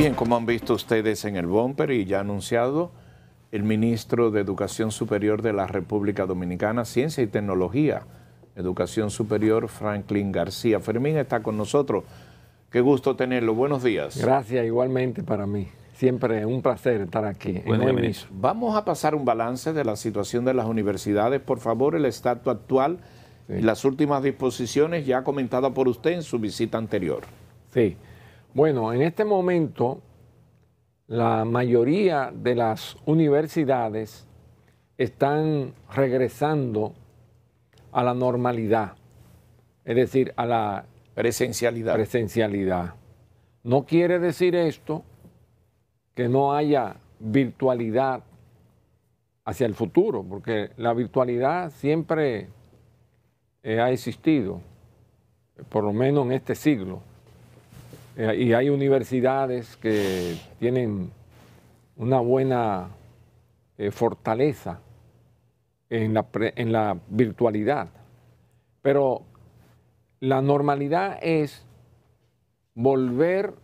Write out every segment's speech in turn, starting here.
Bien, como han visto ustedes en el bumper y ya anunciado, el ministro de Educación Superior de la República Dominicana, Ciencia y Tecnología, Educación Superior, Franklin García Fermín, está con nosotros. Qué gusto tenerlo. Buenos días. Gracias, igualmente para mí. Siempre un placer estar aquí. Buen ministro. Vamos a pasar un balance de la situación de las universidades. Por favor, el estatus actual y las últimas disposiciones ya comentadas por usted en su visita anterior. Sí. Bueno, en este momento la mayoría de las universidades están regresando a la normalidad, es decir, a la presencialidad. No quiere decir esto que no haya virtualidad hacia el futuro, porque la virtualidad siempre eh, ha existido, por lo menos en este siglo. Eh, y hay universidades que tienen una buena eh, fortaleza en la, en la virtualidad. Pero la normalidad es volver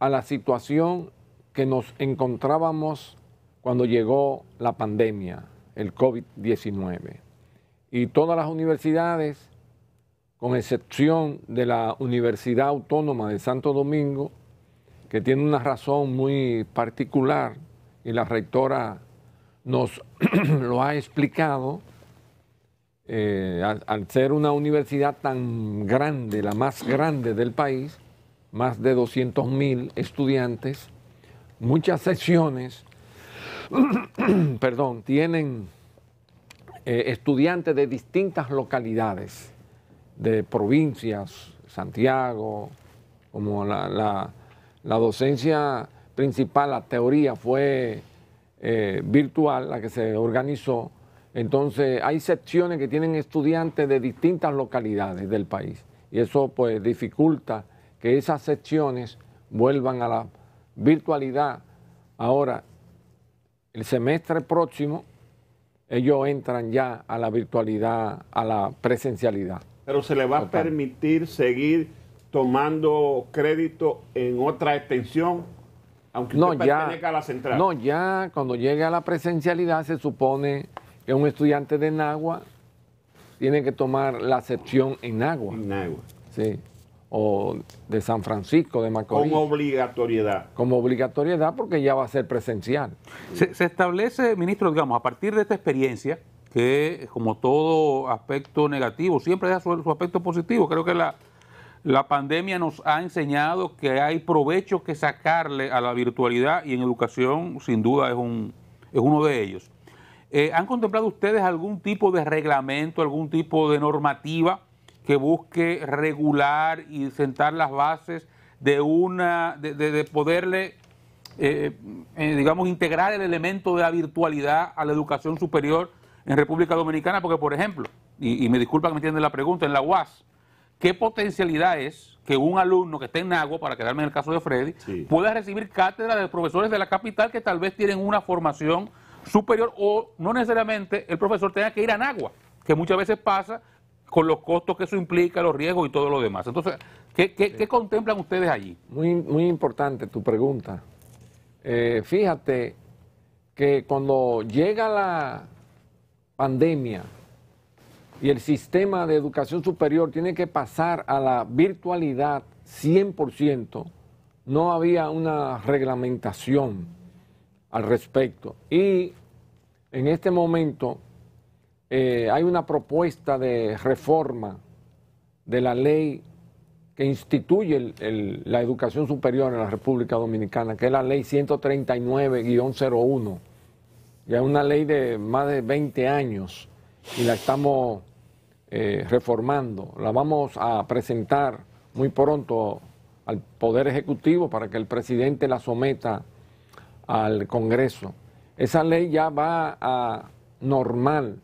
a la situación que nos encontrábamos cuando llegó la pandemia, el COVID-19. Y todas las universidades con excepción de la Universidad Autónoma de Santo Domingo, que tiene una razón muy particular y la rectora nos lo ha explicado, eh, al, ser una universidad tan grande, la más grande del país, más de 200 mil estudiantes, muchas secciones, perdón, tienen eh, estudiantes de distintas localidades de provincias, Santiago, como la, docencia principal, la teoría fue eh, virtual, la que se organizó. Entonces hay secciones que tienen estudiantes de distintas localidades del país y eso pues dificulta que esas secciones vuelvan a la virtualidad. Ahora, el semestre próximo, ellos entran ya a la virtualidad, a la presencialidad pero se le va a permitir seguir tomando crédito en otra extensión, aunque no, ya, a la central. No, ya cuando llegue a la presencialidad se supone que un estudiante de Nagua tiene que tomar la sección en Nagua. En Nagua. Sí. O de San Francisco, de Macorís. Como obligatoriedad. Como obligatoriedad porque ya va a ser presencial. se establece, ministro, digamos, a partir de esta experiencia, que como todo aspecto negativo, siempre deja su, aspecto positivo. Creo que la, la pandemia nos ha enseñado que hay provecho que sacarle a la virtualidad y en educación sin duda es, un, es uno de ellos. Eh, ¿Han contemplado ustedes algún tipo de reglamento, algún tipo de normativa que busque regular y sentar las bases de una, de, poderle, eh, eh, digamos, integrar el elemento de la virtualidad a la educación superior en República Dominicana, porque por ejemplo, y, me disculpa que me entiende la pregunta, en la UAS, ¿qué potencialidad es que un alumno que esté en agua, para quedarme en el caso de Freddy, pueda recibir cátedra de profesores de la capital que tal vez tienen una formación superior o no necesariamente el profesor tenga que ir a Agua, que muchas veces pasa con los costos que eso implica, los riesgos y todo lo demás. Entonces, ¿qué, contemplan ustedes allí? Muy, muy importante tu pregunta. Eh, fíjate que cuando llega la, pandemia y el sistema de educación superior tiene que pasar a la virtualidad 100%, no había una reglamentación al respecto. Y en este momento eh, hay una propuesta de reforma de la ley que instituye la educación superior en la República Dominicana, que es la ley 139-01 ya es una ley de más de 20 años y la estamos eh, reformando. La vamos a presentar muy pronto al Poder Ejecutivo para que el presidente la someta al Congreso. Esa ley ya va a normal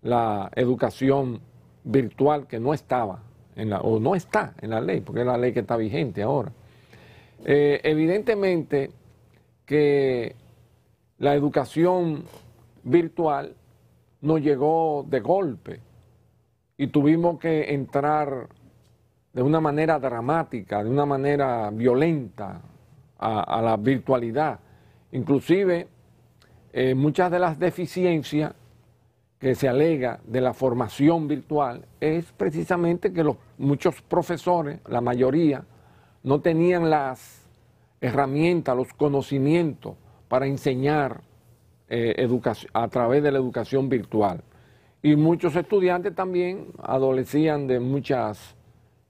la educación virtual que no estaba en la, o no está en la ley, porque es la ley que está vigente ahora. Eh, evidentemente que la educación virtual no llegó de golpe y tuvimos que entrar de una manera dramática, de una manera violenta a, la virtualidad. Inclusive eh, muchas de las deficiencias que se alega de la formación virtual es precisamente que los, muchos profesores, la mayoría, no tenían las herramientas, los conocimientos para enseñar eh, a través de la educación virtual. Y muchos estudiantes también adolecían de muchas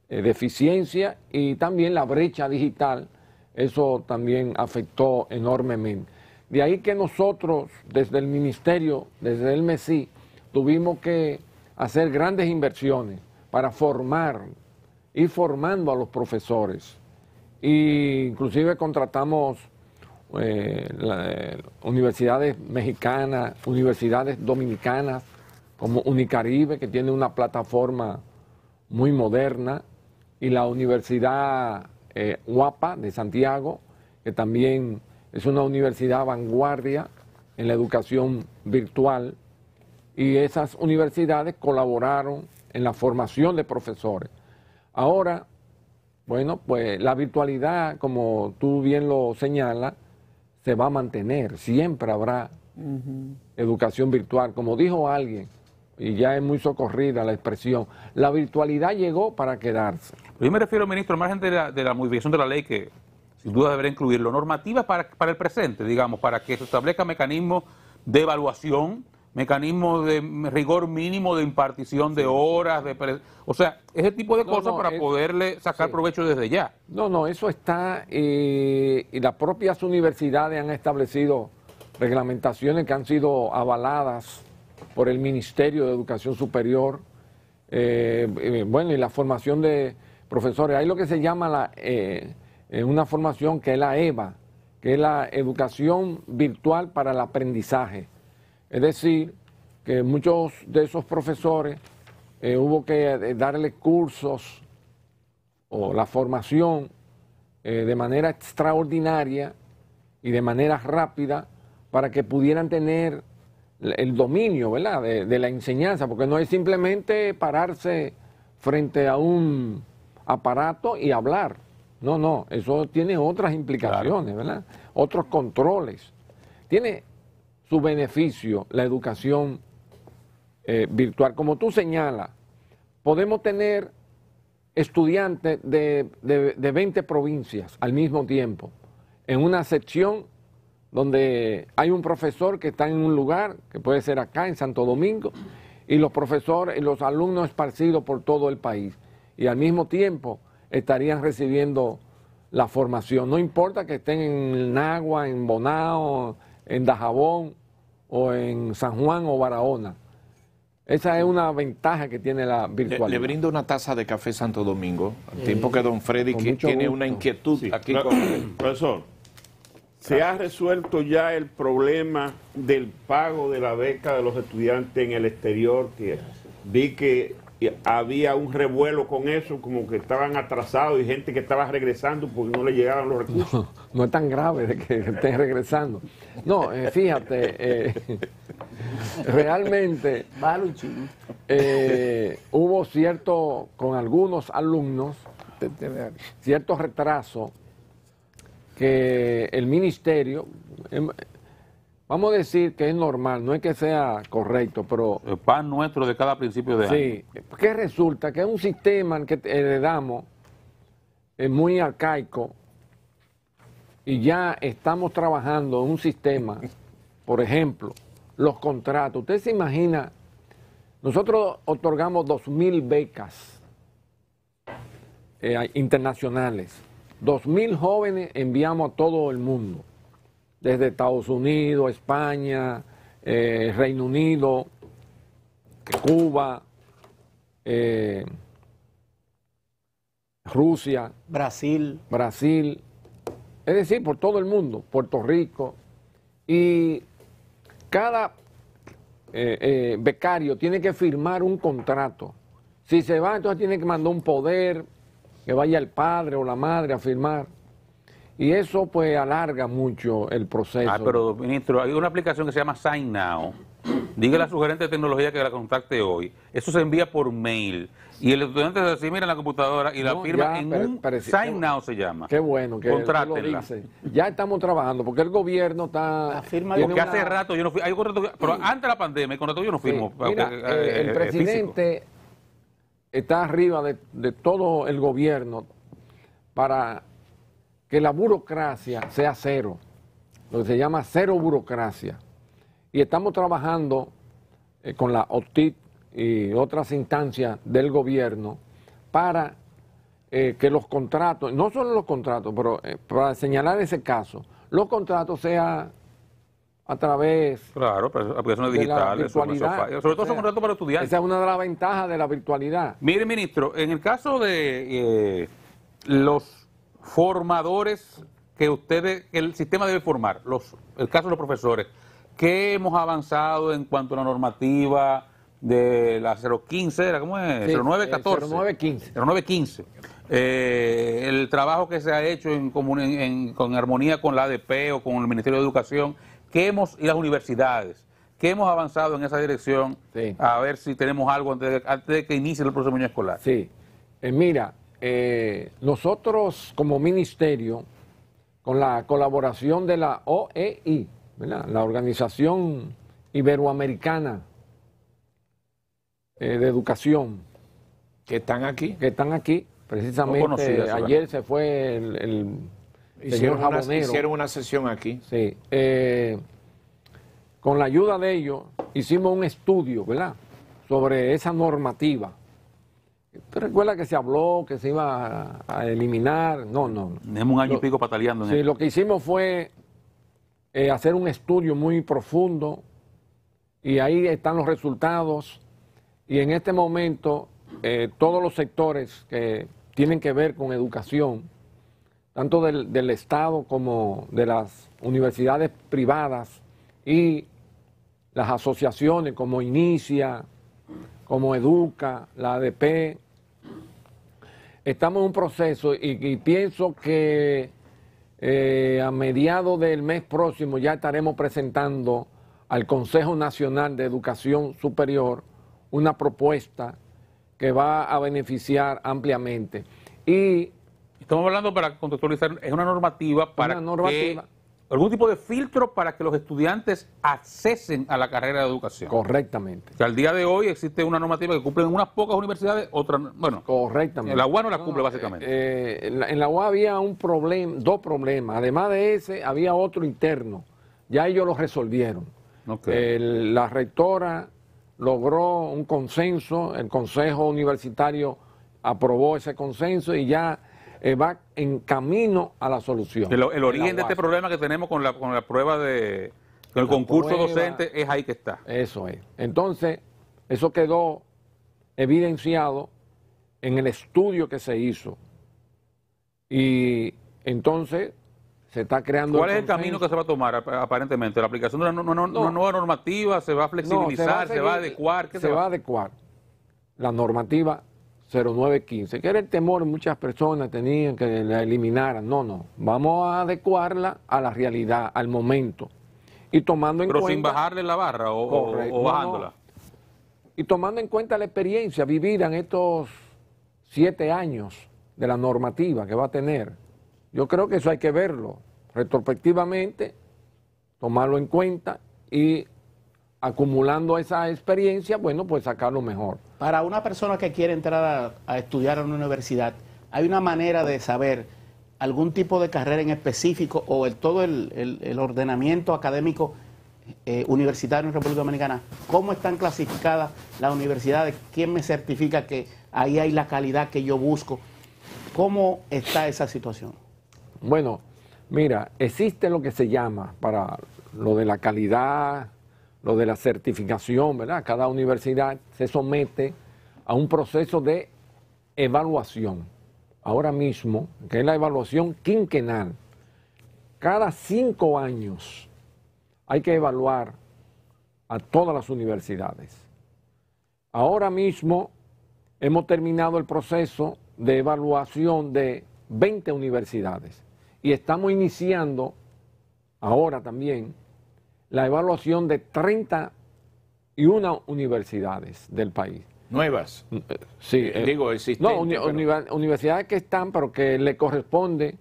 eh, deficiencias y también la brecha digital, eso también afectó enormemente. De ahí que nosotros, desde el ministerio, desde el MESI, tuvimos que hacer grandes inversiones para formar, ir formando a los profesores. Y inclusive contratamos eh, eh, universidades mexicanas, universidades dominicanas, como Unicaribe, que tiene una plataforma muy moderna, y la Universidad Guapa eh, UAPA de Santiago, que también es una universidad vanguardia en la educación virtual, y esas universidades colaboraron en la formación de profesores. Ahora, bueno, pues la virtualidad, como tú bien lo señalas, se va a mantener, siempre habrá educación virtual. Como dijo alguien, y ya es muy socorrida la expresión, la virtualidad llegó para quedarse. yo me refiero, ministro, al margen de la, de la, modificación de la ley, que sin duda deberá incluirlo, normativas para, para el presente, digamos, para que se establezca mecanismos de evaluación mecanismo de rigor mínimo de impartición de horas, de o sea, ese tipo de cosas para poderle sacar provecho desde ya. No, no, eso está, y eh, las propias universidades han establecido reglamentaciones que han sido avaladas por el Ministerio de Educación Superior, eh, eh, bueno, y la formación de profesores, hay lo que se llama la, una formación que es la EVA, que es la educación virtual para el aprendizaje es decir, que muchos de esos profesores eh, hubo que eh, darle cursos o la formación eh, de manera extraordinaria y de manera rápida para que pudieran tener el dominio ¿verdad? De, la enseñanza, porque no es simplemente pararse frente a un aparato y hablar. No, no, eso tiene otras implicaciones, ¿verdad? Otros controles. Tiene su beneficio la educación eh, virtual. Como tú señalas, podemos tener estudiantes de, de, de 20 provincias al mismo tiempo, en una sección donde hay un profesor que está en un lugar, que puede ser acá en Santo Domingo, y los profesores, y los alumnos esparcidos por todo el país. Y al mismo tiempo estarían recibiendo la formación. No importa que estén en Nagua, en Bonao, en Dajabón o en San Juan o Barahona. Esa es una ventaja que tiene la virtualidad. Le, brindo una taza de café Santo Domingo, al tiempo que don Freddy tiene una inquietud aquí. con él. Profesor, ¿se ha resuelto ya el problema del pago de la beca de los estudiantes en el exterior? vi que había un revuelo con eso, como que estaban atrasados y gente que estaba regresando porque no le llegaban los recursos. No, es tan grave de que estén regresando. No, eh, fíjate, eh, realmente eh, hubo cierto, con algunos alumnos, cierto retraso que el ministerio, em, vamos a decir que es normal, no es que sea correcto, pero... El pan nuestro de cada principio de año. Sí, que resulta que es un sistema que heredamos es muy arcaico y ya estamos trabajando en un sistema, por ejemplo, los contratos. Usted se imagina, nosotros otorgamos 2.000 becas eh, internacionales, 2.000 jóvenes enviamos a todo el mundo desde Estados Unidos, España, eh, Reino Unido, Cuba, eh, Rusia, Brasil. Brasil, es decir, por todo el mundo, Puerto Rico. Y cada eh, becario tiene que firmar un contrato. Si se va, entonces tiene que mandar un poder, que vaya el padre o la madre a firmar. Y eso pues alarga mucho el proceso. Ah, pero ministro, hay una aplicación que se llama Sign Now. Dígale a sugerente de tecnología que la contacte hoy. Eso se envía por mail. Y el estudiante se dice, mira en la computadora y la firma en un sign now se llama. Qué bueno que Contrátenla. ya estamos trabajando porque el gobierno está... La porque hace rato yo no fui... pero antes de la pandemia, con yo no firmo. Eh, eh, el eh, presidente está arriba de todo el gobierno para que la burocracia sea cero, lo que se llama cero burocracia. Y estamos trabajando eh, con la OTIT y otras instancias del gobierno para eh, que los contratos, no solo los contratos, pero eh, para señalar ese caso, los contratos sean a través claro, aplicaciones son digitales, son virtualidad. sobre todo son contratos para estudiantes. Esa es una de las ventajas de la virtualidad. Mire, ministro, en el caso de los formadores que ustedes, el sistema debe formar, los, el caso de los profesores, ¿qué hemos avanzado en cuanto a la normativa de la 015, era, ¿cómo es? 0914. 0915. Eh, eh, el trabajo que se ha hecho en, común, en, con armonía con la ADP o con el Ministerio de Educación, qué hemos, y las universidades, qué hemos avanzado en esa dirección, a ver si tenemos algo antes de, que inicie el próximo año escolar. Sí, eh, mira, nosotros eh, como ministerio, con la colaboración de la OEI, la Organización Iberoamericana eh, de Educación. Que están aquí. Que están aquí. Precisamente ayer se fue el, señor Hicieron una, hicieron una, sesión aquí. Sí. Eh, con la ayuda de ellos hicimos un estudio, ¿verdad? Sobre esa normativa. ¿Te recuerdas que se habló que se iba a eliminar? No, no. Tenemos un año y pico pataleando. En sí, lo que hicimos fue eh, hacer un estudio muy profundo y ahí están los resultados. Y en este momento eh, todos los sectores que tienen que ver con educación, tanto del, del Estado como de las universidades privadas y las asociaciones como Inicia, como Educa, la ADP, estamos en un proceso y, pienso que eh, a mediados del mes próximo ya estaremos presentando al Consejo Nacional de Educación Superior una propuesta que va a beneficiar ampliamente. Y Estamos hablando para contextualizar, es una normativa para que algún tipo de filtro para que los estudiantes accesen a la carrera de educación. Correctamente. Que al día de hoy existe una normativa que cumplen unas pocas universidades, otras, bueno. Correctamente. La UA no eh, la cumple básicamente. en, la, UA había un problema, dos problemas. Además de ese, había otro interno. Ya ellos lo resolvieron. El, la rectora logró un consenso, el Consejo Universitario aprobó ese consenso y ya eh, va en camino a la solución. El, origen de este problema que tenemos con la, con la prueba de... el concurso docente es ahí que está. Eso es. Entonces, eso quedó evidenciado en el estudio que se hizo. Y entonces se está creando. ¿Cuál es el camino que se va a tomar aparentemente? ¿La aplicación de una, nueva normativa? ¿Se va a flexibilizar? Se va a, adecuar? se, va a adecuar la normativa 0915, que era el temor muchas personas tenían que la eliminaran. No, no, vamos a adecuarla a la realidad, al momento. Y tomando en Pero sin bajarle la barra o, bajándola. y tomando en cuenta la experiencia vivida en estos siete años de la normativa que va a tener, yo creo que eso hay que verlo retrospectivamente, tomarlo en cuenta y acumulando esa experiencia, bueno, pues sacarlo mejor. Para una persona que quiere entrar a, estudiar a una universidad, ¿hay una manera de saber algún tipo de carrera en específico o todo el, ordenamiento académico eh, universitario en República Dominicana? ¿Cómo están clasificadas las universidades? ¿Quién me certifica que ahí hay la calidad que yo busco? ¿Cómo está esa situación? Bueno, mira, existe lo que se llama para lo de la calidad lo de la certificación, ¿verdad? Cada universidad se somete a un proceso de evaluación. Ahora mismo, que es la evaluación quinquenal, cada cinco años hay que evaluar a todas las universidades. Ahora mismo hemos terminado el proceso de evaluación de 20 universidades y estamos iniciando ahora también la evaluación de 31 universidades del país. Nuevas. Eh, sí. Eh, eh, digo, existentes. No, universidades que están, pero que le corresponde,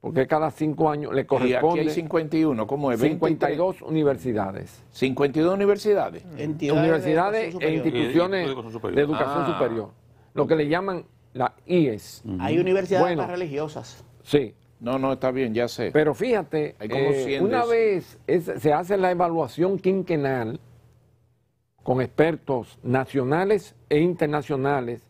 porque cada cinco años le corresponde. Y aquí hay 51, ¿cómo es? 52 universidades. 52 universidades. Mm. Entidades universidades e instituciones de educación, ah. superior. Lo que le llaman la IES. Hay universidades más religiosas. Sí, no, no, está bien, ya sé. Pero fíjate, eh, una vez se hace la evaluación quinquenal con expertos nacionales e internacionales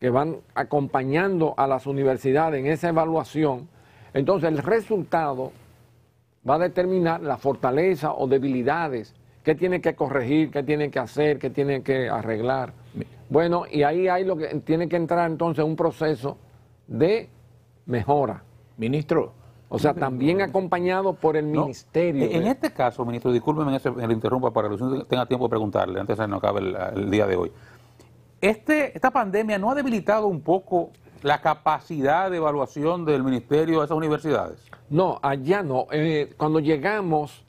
que van acompañando a las universidades en esa evaluación, entonces el resultado va a determinar la fortaleza o debilidades, qué tiene que corregir, qué tiene que hacer, qué tiene que arreglar. Bueno, y ahí hay lo que tiene que entrar entonces un proceso de mejora. Ministro. O sea, también acompañado por el ministerio. En, eh. este caso, ministro, discúlpeme me le interrumpa para que tenga tiempo de preguntarle antes de que no acabe el, día de hoy. Este, ¿Esta pandemia no ha debilitado un poco la capacidad de evaluación del ministerio de esas universidades? No, allá no. Eh, cuando llegamos,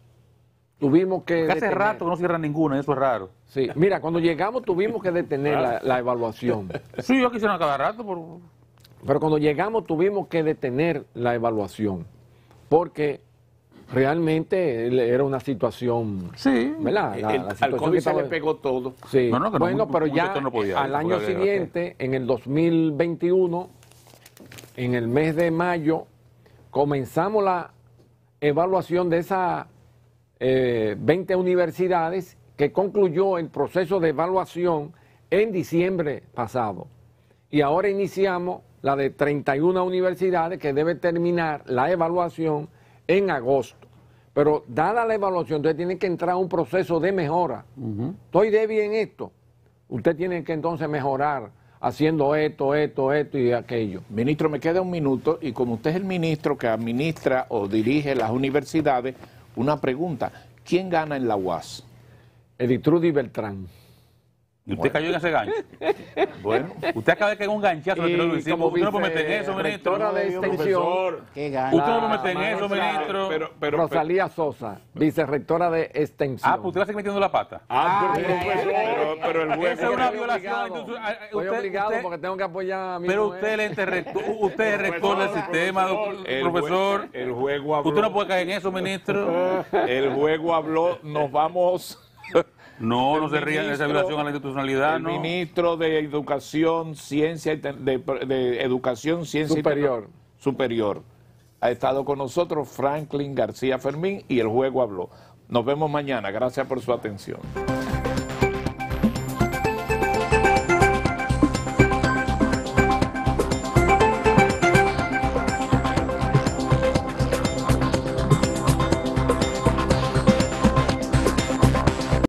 tuvimos que. Hace rato que no cierran ninguna, eso es raro. Sí, mira, cuando llegamos tuvimos que detener la, la, evaluación. Sí, yo quisiera cada rato, por. Pero cuando llegamos tuvimos que detener la evaluación, porque realmente era una situación. Sí. al COVID se le pegó todo. bueno, pero ya al año siguiente, en el 2021, en el mes de mayo, comenzamos la evaluación de esas 20 eh, universidades que concluyó el proceso de evaluación en diciembre pasado. Y ahora iniciamos la de 31 universidades que debe terminar la evaluación en agosto. Pero dada la evaluación, usted tiene que entrar a un proceso de mejora. Estoy débil en esto. Usted tiene que entonces mejorar haciendo esto, esto, esto y aquello. Ministro, me queda un minuto y como usted es el ministro que administra o dirige las universidades, una pregunta. ¿Quién gana en la UAS? Trudy Beltrán. ¿Y usted cayó en ese gancho? bueno. Usted acaba de caer en un ganchazo, lo Usted no puede meter en eso, ministro. De extensión. Qué Usted no puede meter en ah, eso, ministro. Rosalía Sosa, vicerectora de extensión. Ah, pues usted a seguir metiendo la pata. Ah, pero, el juez. Esa es una violación. Estoy obligado porque tengo que apoyar a mi Pero usted es rector del sistema, profesor. El juego habló. Usted no puede caer en eso, ministro. El juego habló, nos vamos... No, no se rían de esa violación a la institucionalidad. El ministro de Educación, Ciencia y de, Educación, Ciencia Superior. superior. Ha estado con nosotros Franklin García Fermín y el juego habló. Nos vemos mañana. Gracias por su atención.